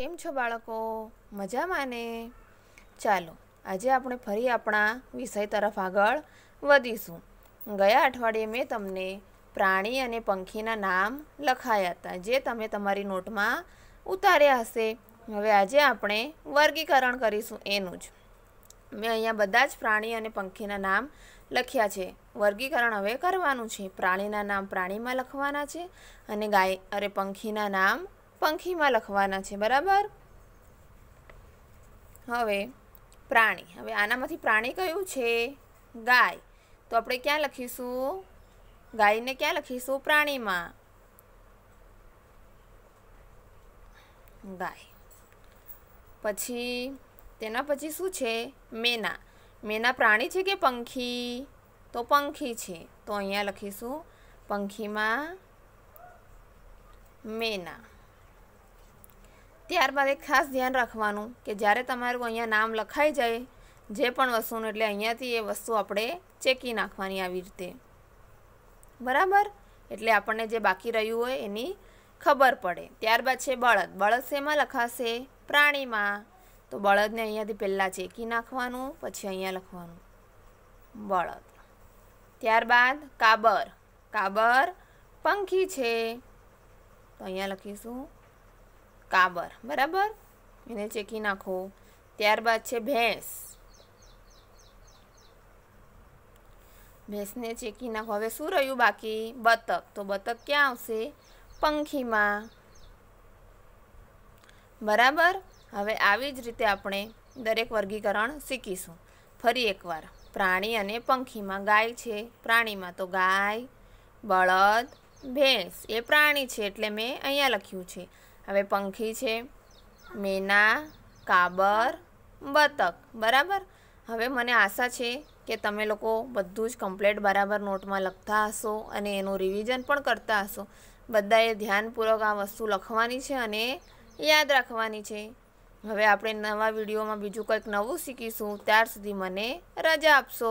કેમ છો બાળકો મજામાં ને ચાલો આજે આપણે ફરી આપણા વિષય તરફ આગળ વધીશું ગયા અઠવાડિયે મેં તમને પ્રાણી અને પંખીના નામ લખાયા હતા જે તમે તમારી નોટમાં ઉતાર્યા હશે હવે આજે આપણે વર્ગીકરણ કરીશું એનું જ મેં અહીંયા બધા જ પ્રાણી અને પંખીના નામ લખ્યા છે વર્ગીકરણ હવે કરવાનું છે પ્રાણીના નામ પ્રાણીમાં લખવાના છે અને ગાય અરે પંખીના નામ પંખીમાં લખવાના છે બરાબર હવે પ્રાણી હવે આનામાંથી પ્રાણી કયું છે ગાય તો આપણે ક્યાં લખીશું ગાયને ક્યાં લખીશું પ્રાણીમાં ગાય પછી તેના પછી શું છે મેના મેના પ્રાણી છે કે પંખી તો પંખી છે તો અહીંયા લખીશું પંખીમાં મેના ત્યારબાદ એક ખાસ ધ્યાન રાખવાનું કે જ્યારે તમારું અહીંયા નામ લખાઈ જાય જે પણ વસ્તુનું એટલે અહીંયાથી એ વસ્તુ આપણે ચેકી નાખવાની આવી રીતે બરાબર એટલે આપણને જે બાકી રહ્યું હોય એની ખબર પડે ત્યારબાદ છે બળદ બળદ શેમાં લખાશે પ્રાણીમાં તો બળદને અહીંયાથી પહેલાં ચેકી નાખવાનું પછી અહીંયા લખવાનું બળદ ત્યારબાદ કાબર કાબર પંખી છે તો અહીંયા લખીશું કાબર બરાબર એને ચેકી નાખો ત્યારબાદ છે ભેંસ ભેંસને ચેકી નાખો હવે શું રહ્યું બાકી બતક તો બતક ક્યાં આવશે પંખીમાં બરાબર હવે આવી જ રીતે આપણે દરેક વર્ગીકરણ શીખીશું ફરી એકવાર પ્રાણી અને પંખીમાં ગાય છે પ્રાણીમાં તો ગાય બળદ ભેંસ એ પ્રાણી છે એટલે મેં અહીંયા લખ્યું છે હવે પંખી છે મેના કાબર બતક બરાબર હવે મને આશા છે કે તમે લોકો બધું જ કમ્પ્લેટ બરાબર નોટમાં લખતા હશો અને એનું રિવિઝન પણ કરતા હશો બધાએ ધ્યાનપૂર્વક આ વસ્તુ લખવાની છે અને યાદ રાખવાની છે હવે આપણે નવા વિડીયોમાં બીજું કંઈક નવું શીખીશું ત્યાર સુધી મને રજા આપશો